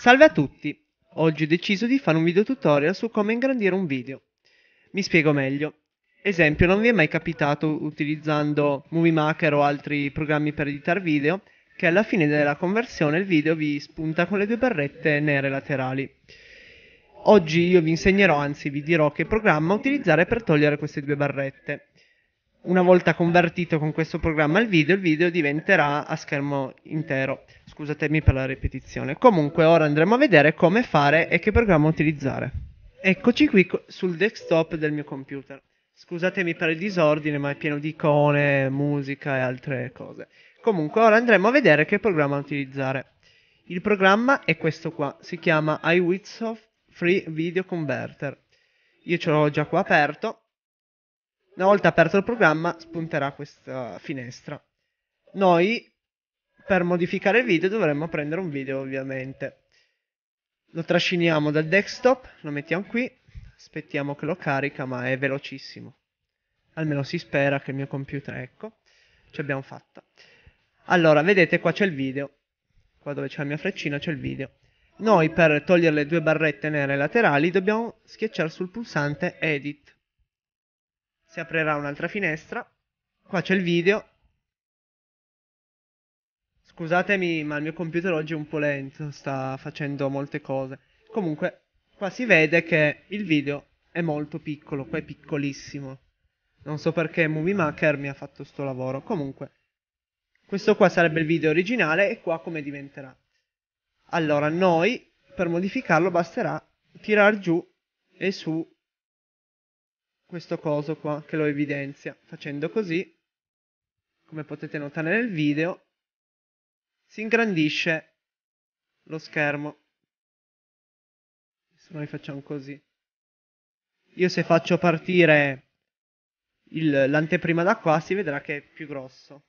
Salve a tutti! Oggi ho deciso di fare un video tutorial su come ingrandire un video. Mi spiego meglio. Esempio, non vi è mai capitato utilizzando Movie Maker o altri programmi per editare video che alla fine della conversione il video vi spunta con le due barrette nere laterali. Oggi io vi insegnerò, anzi vi dirò che programma utilizzare per togliere queste due barrette una volta convertito con questo programma il video, il video diventerà a schermo intero. Scusatemi per la ripetizione. Comunque ora andremo a vedere come fare e che programma utilizzare. Eccoci qui sul desktop del mio computer. Scusatemi per il disordine, ma è pieno di icone, musica e altre cose. Comunque ora andremo a vedere che programma utilizzare. Il programma è questo qua, si chiama iWitsoft Free Video Converter. Io ce l'ho già qua aperto una volta aperto il programma spunterà questa finestra. Noi, per modificare il video, dovremmo prendere un video ovviamente. Lo trasciniamo dal desktop, lo mettiamo qui, aspettiamo che lo carica, ma è velocissimo. Almeno si spera che il mio computer, ecco, ci abbiamo fatto. Allora, vedete qua c'è il video. Qua dove c'è la mia freccina c'è il video. Noi per togliere le due barrette nere laterali dobbiamo schiacciare sul pulsante Edit si aprirà un'altra finestra. Qua c'è il video. Scusatemi, ma il mio computer oggi è un po' lento, sta facendo molte cose. Comunque, qua si vede che il video è molto piccolo, qua è piccolissimo. Non so perché Movie Maker mi ha fatto sto lavoro. Comunque, questo qua sarebbe il video originale e qua come diventerà. Allora, noi, per modificarlo, basterà tirar giù e su questo coso qua che lo evidenzia facendo così come potete notare nel video si ingrandisce lo schermo se noi facciamo così io se faccio partire l'anteprima da qua si vedrà che è più grosso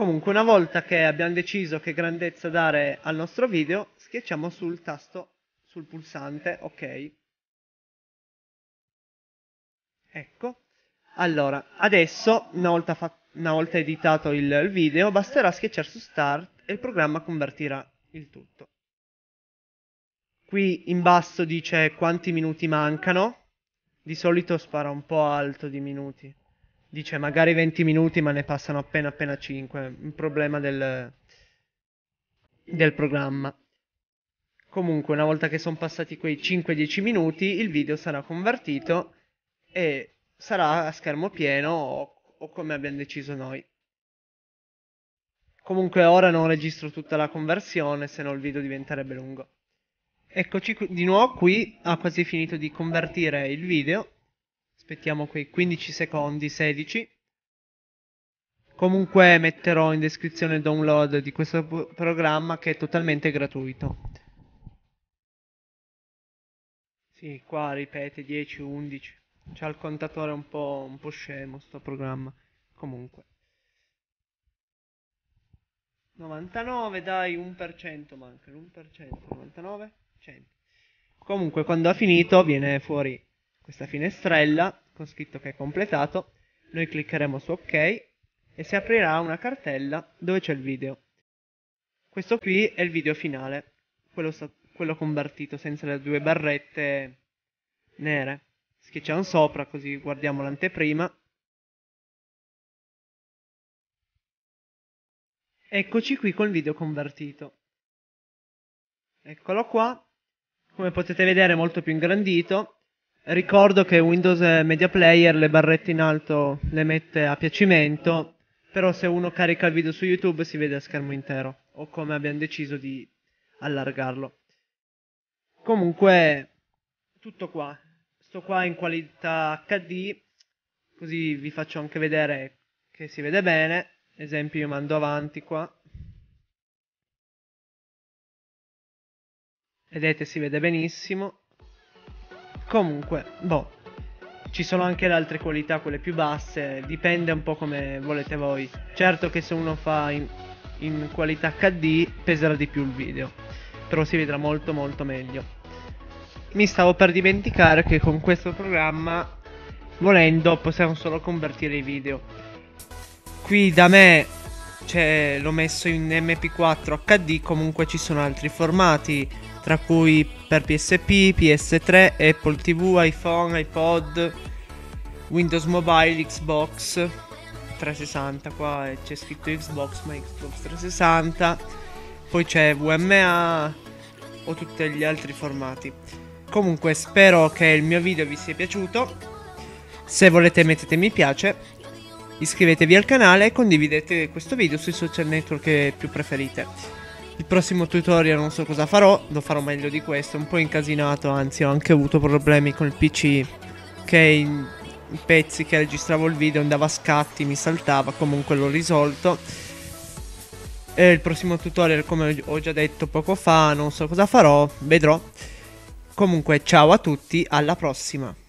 Comunque una volta che abbiamo deciso che grandezza dare al nostro video, schiacciamo sul tasto, sul pulsante ok. Ecco, allora adesso una volta, una volta editato il video basterà schiacciare su start e il programma convertirà il tutto. Qui in basso dice quanti minuti mancano, di solito spara un po' alto di minuti dice magari 20 minuti, ma ne passano appena appena 5. Un problema del, del programma. Comunque, una volta che sono passati quei 5-10 minuti, il video sarà convertito e sarà a schermo pieno o, o come abbiamo deciso noi. Comunque ora non registro tutta la conversione, se no il video diventerebbe lungo. Eccoci di nuovo qui, ha quasi finito di convertire il video aspettiamo quei 15 secondi, 16. Comunque metterò in descrizione il download di questo programma che è totalmente gratuito. Sì, qua ripete 10, 11. C'ha il contatore un po', un po' scemo sto programma. Comunque. 99 dai 1% manca l'1% 99 100 comunque quando ha finito viene fuori questa finestrella con scritto che è completato, noi cliccheremo su ok e si aprirà una cartella dove c'è il video. Questo qui è il video finale, quello, quello convertito senza le due barrette nere. Schiacciamo sopra così guardiamo l'anteprima. Eccoci qui col video convertito. Eccolo qua, come potete vedere è molto più ingrandito Ricordo che Windows Media Player le barrette in alto le mette a piacimento, però se uno carica il video su YouTube si vede a schermo intero, o come abbiamo deciso di allargarlo. Comunque, tutto qua. Sto qua in qualità HD, così vi faccio anche vedere che si vede bene. Esempio, io mando avanti qua. Vedete, si vede benissimo. Comunque, boh. Ci sono anche le altre qualità, quelle più basse, dipende un po' come volete voi. Certo che se uno fa in, in qualità HD peserà di più il video, però si vedrà molto molto meglio. Mi stavo per dimenticare che con questo programma, volendo, possiamo solo convertire i video. Qui da me cioè, l'ho messo in MP4 HD, comunque ci sono altri formati tra cui per PSP, PS3, Apple TV, iPhone, iPod, Windows Mobile, Xbox 360, qua c'è scritto Xbox ma Xbox 360, poi c'è VMA o tutti gli altri formati. Comunque spero che il mio video vi sia piaciuto, se volete mettete mi piace iscrivetevi al canale e condividete questo video sui social network che più preferite il prossimo tutorial non so cosa farò, lo farò meglio di questo, un po' incasinato, anzi ho anche avuto problemi con il PC che in pezzi che registravo il video andava a scatti, mi saltava, comunque l'ho risolto. E il prossimo tutorial, come ho già detto poco fa, non so cosa farò, vedrò. Comunque ciao a tutti, alla prossima.